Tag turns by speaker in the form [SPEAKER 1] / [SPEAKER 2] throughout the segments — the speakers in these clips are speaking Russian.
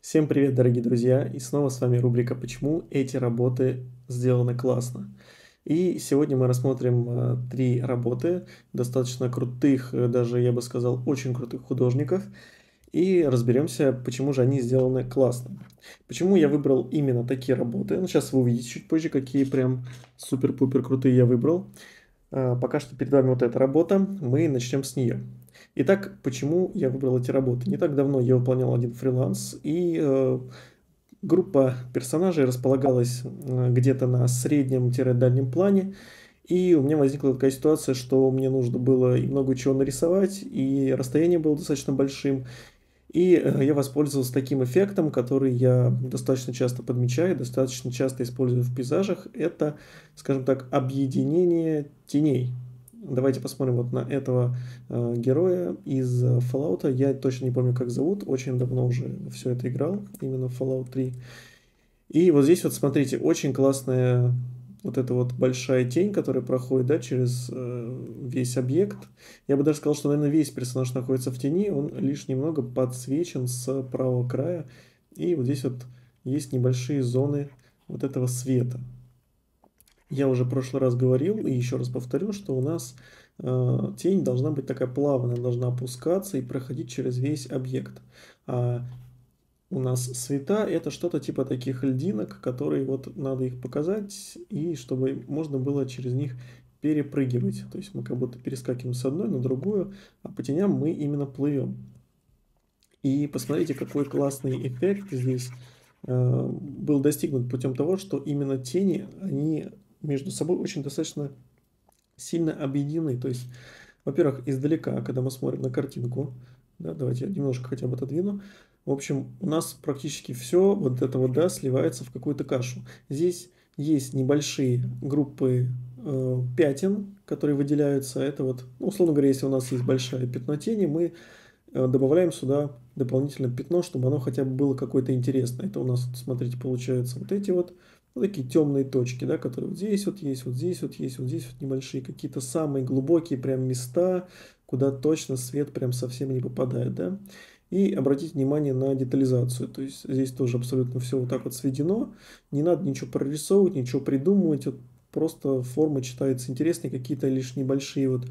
[SPEAKER 1] Всем привет, дорогие друзья, и снова с вами рубрика «Почему эти работы сделаны классно?». И сегодня мы рассмотрим а, три работы достаточно крутых, э, даже я бы сказал, очень крутых художников, и разберемся, почему же они сделаны классно. Почему я выбрал именно такие работы? Ну, сейчас вы увидите чуть позже, какие прям супер-пупер крутые я выбрал. А, пока что перед вами вот эта работа, мы начнем с нее. Итак, почему я выбрал эти работы? Не так давно я выполнял один фриланс, и э, группа персонажей располагалась э, где-то на среднем-дальнем плане, и у меня возникла такая ситуация, что мне нужно было и много чего нарисовать, и расстояние было достаточно большим, и э, я воспользовался таким эффектом, который я достаточно часто подмечаю, достаточно часто использую в пейзажах. Это, скажем так, объединение теней. Давайте посмотрим вот на этого э, героя из э, Fallout. Я точно не помню, как зовут. Очень давно уже все это играл, именно Fallout 3. И вот здесь вот, смотрите, очень классная вот эта вот большая тень, которая проходит, да, через э, весь объект. Я бы даже сказал, что, наверное, весь персонаж находится в тени, он лишь немного подсвечен с правого края. И вот здесь вот есть небольшие зоны вот этого света. Я уже в прошлый раз говорил и еще раз повторю, что у нас э, тень должна быть такая плавная, должна опускаться и проходить через весь объект. А у нас света это что-то типа таких льдинок, которые вот надо их показать, и чтобы можно было через них перепрыгивать. То есть мы как будто перескакиваем с одной на другую, а по теням мы именно плывем. И посмотрите, какой классный эффект здесь э, был достигнут путем того, что именно тени, они между собой очень достаточно сильно объединены. То есть, во-первых, издалека, когда мы смотрим на картинку, да, давайте я немножко хотя бы отодвину, в общем, у нас практически все вот это вот, да, сливается в какую-то кашу. Здесь есть небольшие группы э, пятен, которые выделяются. Это вот, ну, условно говоря, если у нас есть большая пятно тени, мы э, добавляем сюда дополнительное пятно, чтобы оно хотя бы было какое-то интересное. Это у нас, смотрите, получается вот эти вот ну, такие темные точки, да, которые вот здесь вот есть, вот здесь вот есть, вот здесь вот небольшие, какие-то самые глубокие прям места, куда точно свет прям совсем не попадает, да. И обратите внимание на детализацию, то есть здесь тоже абсолютно все вот так вот сведено, не надо ничего прорисовывать, ничего придумывать, вот просто форма читается интереснее, какие-то лишь небольшие вот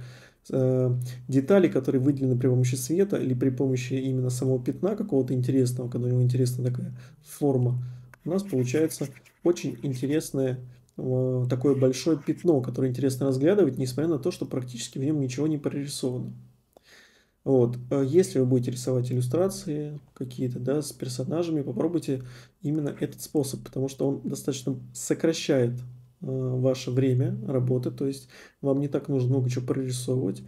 [SPEAKER 1] э, детали, которые выделены при помощи света или при помощи именно самого пятна какого-то интересного, когда у него интересная такая форма, у нас получается очень интересное э, такое большое пятно, которое интересно разглядывать, несмотря на то, что практически в нем ничего не прорисовано. Вот. А если вы будете рисовать иллюстрации какие-то да, с персонажами, попробуйте именно этот способ, потому что он достаточно сокращает э, ваше время работы, то есть вам не так нужно много чего прорисовывать.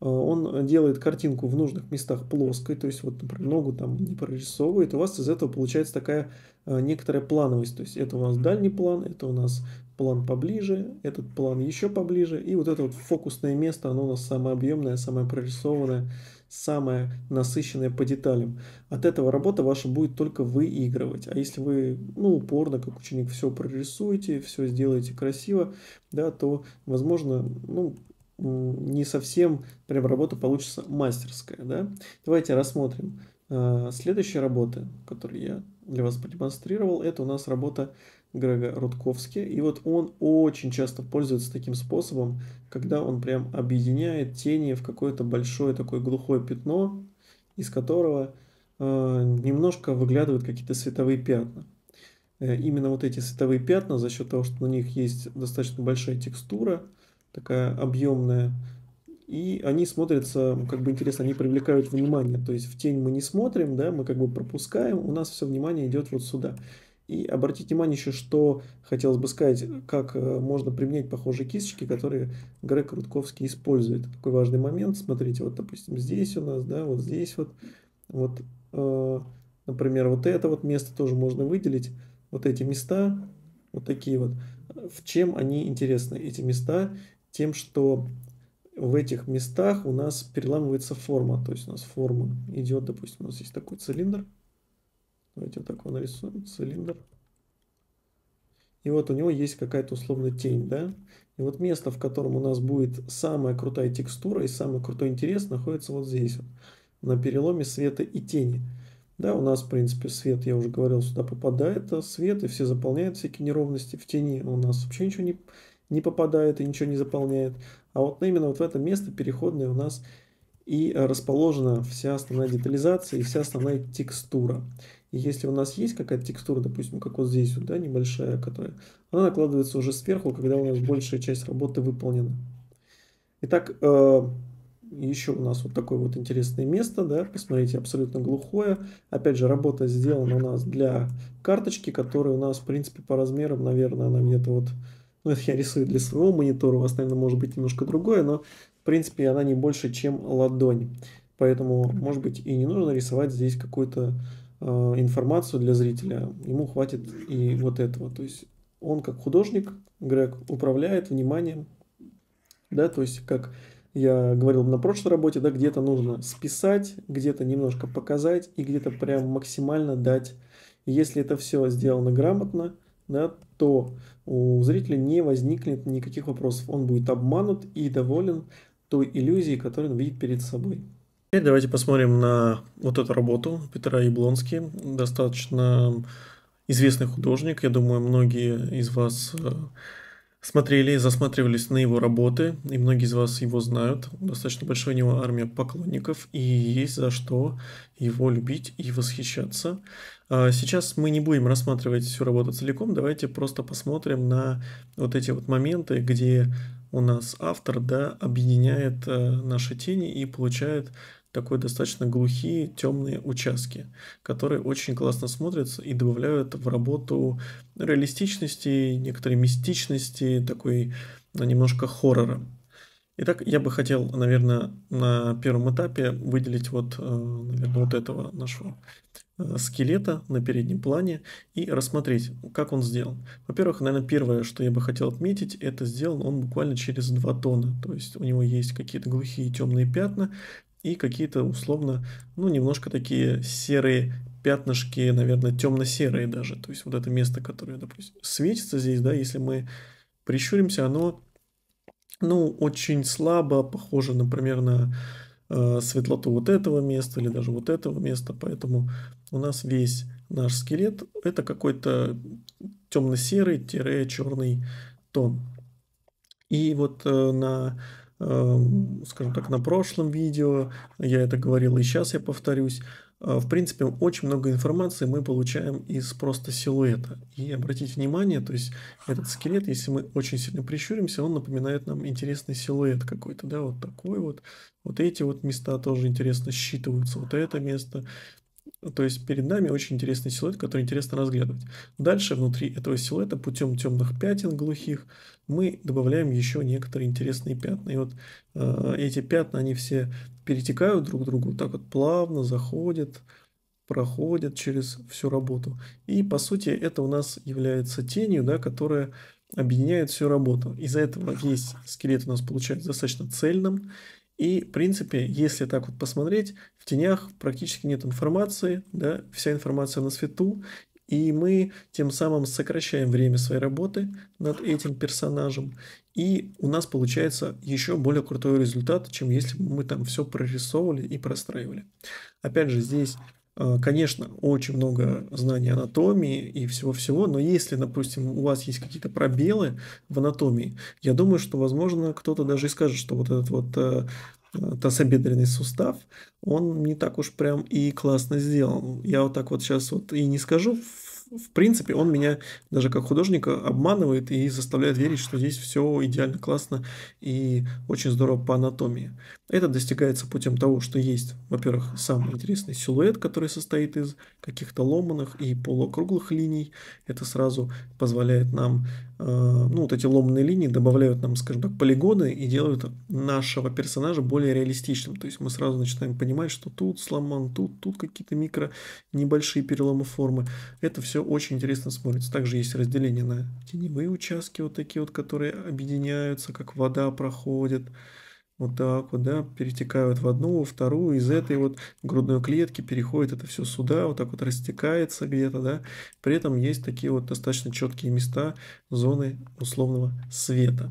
[SPEAKER 1] Э, он делает картинку в нужных местах плоской, то есть вот, например, ногу там не прорисовывает, у вас из этого получается такая э, некоторая плановость, то есть это у нас дальний план, это у нас план поближе, этот план еще поближе, и вот это вот фокусное место, оно у нас самое объемное, самое прорисованное, самое насыщенное по деталям. От этого работа ваша будет только выигрывать. А если вы ну, упорно, как ученик, все прорисуете, все сделаете красиво, да, то, возможно, ну, не совсем прям работа получится мастерская. Да? Давайте рассмотрим. Э, следующие работы, которые я для вас продемонстрировал, это у нас работа Грега Рудковски. И вот он очень часто пользуется таким способом, когда он прям объединяет тени в какое-то большое такое глухое пятно, из которого э, немножко выглядывают какие-то световые пятна. Э, именно вот эти световые пятна, за счет того, что на них есть достаточно большая текстура, такая объемная. И они смотрятся, как бы интересно, они привлекают внимание. То есть в тень мы не смотрим, да, мы как бы пропускаем, у нас все внимание идет вот сюда. И обратите внимание еще, что хотелось бы сказать, как э, можно применять похожие кисточки, которые Грег Рудковский использует. Такой важный момент. Смотрите, вот, допустим, здесь у нас, да, вот здесь вот. Вот, э, например, вот это вот место тоже можно выделить. Вот эти места, вот такие вот. В чем они интересны, эти места? тем, что в этих местах у нас переламывается форма. То есть у нас форма идет, допустим, у нас есть такой цилиндр. Давайте вот так его нарисуем, цилиндр. И вот у него есть какая-то условно тень, да? И вот место, в котором у нас будет самая крутая текстура и самый крутой интерес, находится вот здесь, вот, на переломе света и тени. Да, у нас, в принципе, свет, я уже говорил, сюда попадает а свет, и все заполняют всякие неровности в тени. У нас вообще ничего не не попадает и ничего не заполняет. А вот именно вот в это место переходное у нас и расположена вся основная детализация и вся основная текстура. И если у нас есть какая-то текстура, допустим, как вот здесь, вот, да, небольшая, которая, она накладывается уже сверху, когда у нас большая часть работы выполнена. Итак, э, еще у нас вот такое вот интересное место, да, посмотрите, абсолютно глухое. Опять же, работа сделана у нас для карточки, которая у нас, в принципе, по размерам, наверное, она где-то вот ну, это я рисую для своего монитора, у вас, наверное, может быть немножко другое, но, в принципе, она не больше, чем ладонь. Поэтому, может быть, и не нужно рисовать здесь какую-то э, информацию для зрителя. Ему хватит и вот этого. То есть он как художник, Грег, управляет вниманием, да, то есть как я говорил на прошлой работе, да, где-то нужно списать, где-то немножко показать и где-то прям максимально дать. Если это все сделано грамотно, да, то у зрителя не возникнет никаких вопросов. Он будет обманут и доволен той иллюзией, которую он видит перед собой. Теперь давайте посмотрим на вот эту работу Петра Яблонски. Достаточно известный художник. Я думаю, многие из вас э, смотрели, засматривались на его работы, и многие из вас его знают. Достаточно большая у него армия поклонников, и есть за что его любить и восхищаться. А, сейчас мы не будем рассматривать всю работу целиком, давайте просто посмотрим на вот эти вот моменты, где у нас автор да, объединяет э, наши тени и получает такой достаточно глухие темные участки, которые очень классно смотрятся и добавляют в работу реалистичности, некоторой мистичности, такой ну, немножко хоррора. Итак, я бы хотел, наверное, на первом этапе выделить вот, э, наверное, вот этого нашего э, скелета на переднем плане и рассмотреть, как он сделан. Во-первых, наверное, первое, что я бы хотел отметить, это сделан он буквально через два тона. То есть у него есть какие-то глухие темные пятна и какие-то условно, ну, немножко такие серые пятнышки, наверное, темно-серые даже. То есть вот это место, которое, допустим, светится здесь, да, если мы прищуримся, оно ну, очень слабо похоже, например, на э, светлоту вот этого места или даже вот этого места, поэтому у нас весь наш скелет это какой-то темно-серый-черный тон. И вот э, на э, скажем так, на прошлом видео, я это говорил и сейчас я повторюсь, а, в принципе, очень много информации мы получаем из просто силуэта. И обратите внимание, то есть этот скелет, если мы очень сильно прищуримся, он напоминает нам интересный силуэт какой-то, да, вот такой вот. Вот эти вот места тоже интересно считываются, вот это место. Ну, то есть перед нами очень интересный силуэт, который интересно разглядывать. Дальше внутри этого силуэта путем темных пятен глухих мы добавляем еще некоторые интересные пятна. И вот э, эти пятна, они все перетекают друг к другу, так вот плавно заходят, проходят через всю работу. И по сути это у нас является тенью, да, которая объединяет всю работу. Из-за этого весь скелет у нас получается достаточно цельным, и, в принципе, если так вот посмотреть, в тенях практически нет информации, да, вся информация на свету, и мы тем самым сокращаем время своей работы над этим персонажем, и у нас получается еще более крутой результат, чем если бы мы там все прорисовывали и простраивали. Опять же, здесь а, конечно, очень много знаний анатомии и всего-всего, но если, допустим, у вас есть какие-то пробелы в анатомии, я думаю, что, возможно, кто-то даже и скажет, что вот этот вот э, э, тазобедренный сустав, он не так уж прям и классно сделан. Я вот так вот сейчас вот и не скажу в в принципе, он меня даже как художника обманывает и заставляет верить, что здесь все идеально классно и очень здорово по анатомии. Это достигается путем того, что есть, во-первых, сам интересный силуэт, который состоит из каких-то ломаных и полукруглых линий. Это сразу позволяет нам Э, ну, вот эти ломные линии добавляют нам, скажем так, полигоны и делают нашего персонажа более реалистичным. То есть мы сразу начинаем понимать, что тут сломан, тут, тут какие-то микро небольшие переломы формы. Это все очень интересно смотрится. Также есть разделение на теневые участки, вот такие вот, которые объединяются, как вода проходит вот так вот, да, перетекают в одну, во вторую, из этой вот грудной клетки переходит это все сюда, вот так вот растекается где-то, да. При этом есть такие вот достаточно четкие места, зоны условного света.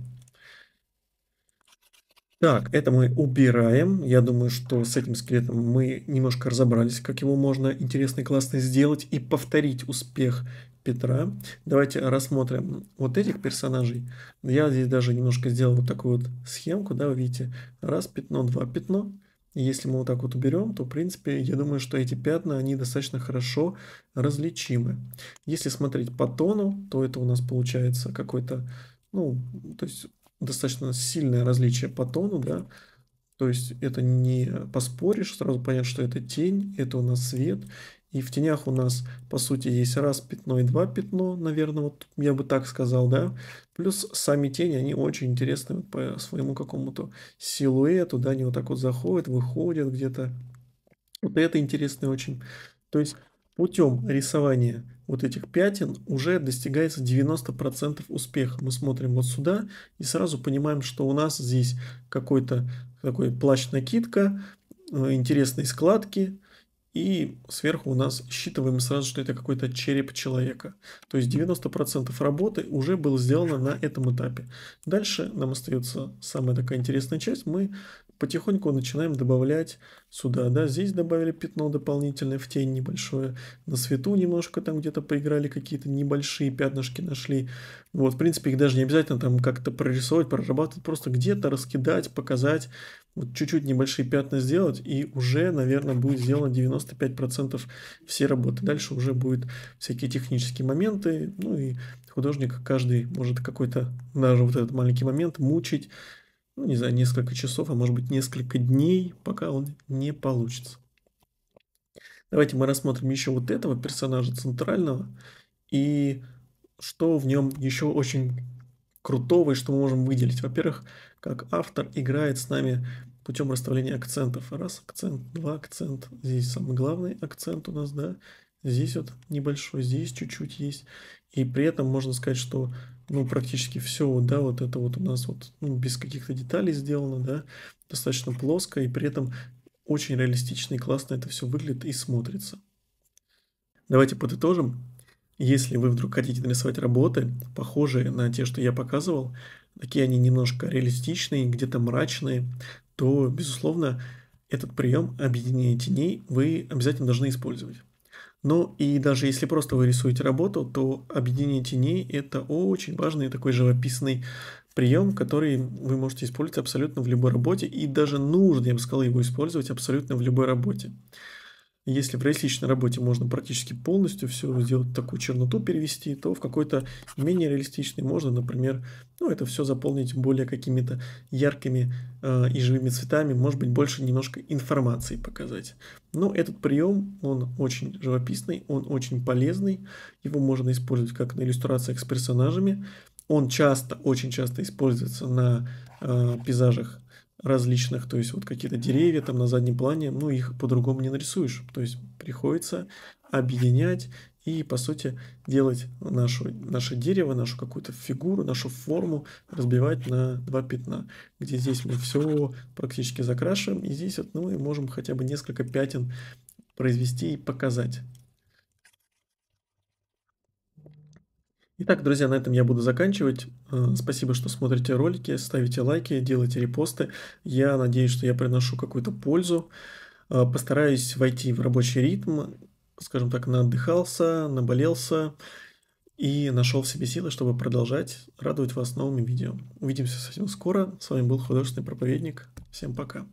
[SPEAKER 1] Так, это мы убираем. Я думаю, что с этим скелетом мы немножко разобрались, как его можно интересно и классно сделать и повторить успех Петра. Давайте рассмотрим вот этих персонажей. Я здесь даже немножко сделал вот такую вот схемку, да, вы видите, раз пятно, два пятно. если мы вот так вот уберем, то, в принципе, я думаю, что эти пятна, они достаточно хорошо различимы. Если смотреть по тону, то это у нас получается какой-то, ну, то есть достаточно сильное различие по тону, да, то есть это не поспоришь, сразу понятно, что это тень, это у нас свет, и в тенях у нас, по сути, есть раз пятно и два пятно, наверное, вот я бы так сказал, да. Плюс сами тени, они очень интересны по своему какому-то силуэту, да, они вот так вот заходят, выходят где-то. Вот это интересно очень. То есть путем рисования вот этих пятен уже достигается 90% успеха. Мы смотрим вот сюда и сразу понимаем, что у нас здесь какой-то такой плащ-накидка, э, интересные складки, и сверху у нас считываем сразу, что это какой-то череп человека. То есть 90% работы уже было сделано на этом этапе. Дальше нам остается самая такая интересная часть. Мы потихоньку начинаем добавлять сюда, да, здесь добавили пятно дополнительное в тень небольшое, на свету немножко там где-то поиграли, какие-то небольшие пятнышки нашли, вот, в принципе, их даже не обязательно там как-то прорисовать, прорабатывать, просто где-то раскидать, показать, вот чуть-чуть небольшие пятна сделать, и уже, наверное, будет сделано 95% всей работы. Дальше уже будут всякие технические моменты, ну и художник каждый может какой-то даже вот этот маленький момент мучить, ну, не знаю, несколько часов, а может быть несколько дней, пока он не получится. Давайте мы рассмотрим еще вот этого персонажа центрального и что в нем еще очень крутого и что мы можем выделить. Во-первых, как автор играет с нами путем расставления акцентов. Раз акцент, два акцент. Здесь самый главный акцент у нас, да. Здесь вот небольшой, здесь чуть-чуть есть. И при этом можно сказать, что ну, практически все, да, вот это вот у нас вот ну, без каких-то деталей сделано, да, достаточно плоско, и при этом очень реалистично и классно это все выглядит и смотрится. Давайте подытожим. Если вы вдруг хотите нарисовать работы, похожие на те, что я показывал, такие они немножко реалистичные, где-то мрачные, то, безусловно, этот прием объединения теней вы обязательно должны использовать. Ну и даже если просто вы рисуете работу, то объединение теней – это очень важный такой живописный прием, который вы можете использовать абсолютно в любой работе, и даже нужно, я бы сказал, его использовать абсолютно в любой работе. Если в реалистичной работе можно практически полностью все сделать, такую черноту перевести, то в какой-то менее реалистичный можно, например, ну, это все заполнить более какими-то яркими э, и живыми цветами, может быть, больше немножко информации показать. Но этот прием, он очень живописный, он очень полезный, его можно использовать как на иллюстрациях с персонажами, он часто, очень часто используется на э, пейзажах различных, то есть вот какие-то деревья там на заднем плане, ну их по-другому не нарисуешь, то есть приходится объединять и, по сути, делать нашу, наше дерево, нашу какую-то фигуру, нашу форму разбивать на два пятна, где здесь мы все практически закрашиваем, и здесь вот, ну, мы можем хотя бы несколько пятен произвести и показать. Итак, друзья, на этом я буду заканчивать. Э, спасибо, что смотрите ролики, ставите лайки, делайте репосты. Я надеюсь, что я приношу какую-то пользу. Э, постараюсь войти в рабочий ритм, скажем так, наотдыхался, наболелся и нашел в себе силы, чтобы продолжать радовать вас новыми видео. Увидимся совсем скоро. С вами был художественный проповедник. Всем пока.